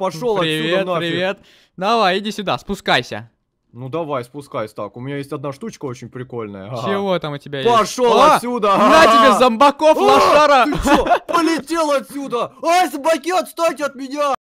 Пошел привет, нафиг. Привет, Давай, иди сюда, спускайся. Ну давай, спускайся. Так, у меня есть одна штучка очень прикольная. Чего там у тебя есть? Пошел отсюда! На тебе, зомбаков, а, лошара! Ты что, полетел отсюда! Ай, собаки, отстать от меня!